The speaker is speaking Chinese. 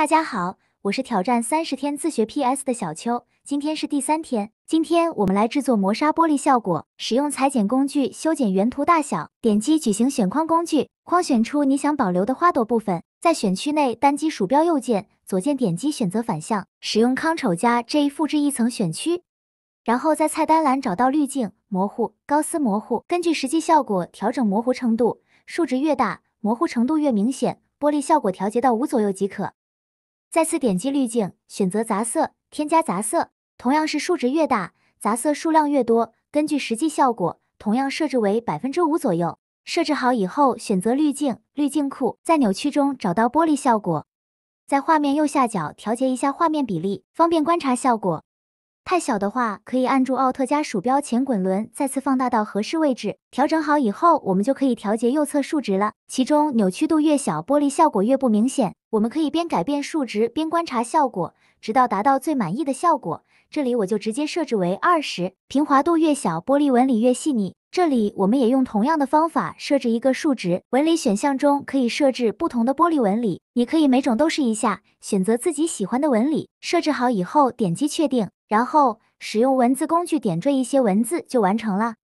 大家好，我是挑战三十天自学 PS 的小邱，今天是第三天。今天我们来制作磨砂玻璃效果，使用裁剪工具修剪原图大小，点击矩形选框工具，框选出你想保留的花朵部分，在选区内单击鼠标右键，左键点击选择反向，使用 Ctrl 加 J 复制一层选区，然后在菜单栏找到滤镜模糊高斯模糊，根据实际效果调整模糊程度，数值越大，模糊程度越明显，玻璃效果调节到五左右即可。再次点击滤镜，选择杂色，添加杂色，同样是数值越大，杂色数量越多。根据实际效果，同样设置为百分之五左右。设置好以后，选择滤镜，滤镜库，在扭曲中找到玻璃效果，在画面右下角调节一下画面比例，方便观察效果。太小的话，可以按住奥特加鼠标前滚轮再次放大到合适位置，调整好以后，我们就可以调节右侧数值了。其中扭曲度越小，玻璃效果越不明显。我们可以边改变数值边观察效果，直到达到最满意的效果。这里我就直接设置为二十。平滑度越小，玻璃纹理越细腻。这里我们也用同样的方法设置一个数值。纹理选项中可以设置不同的玻璃纹理，你可以每种都试一下，选择自己喜欢的纹理。设置好以后，点击确定。然后使用文字工具点缀一些文字，就完成了。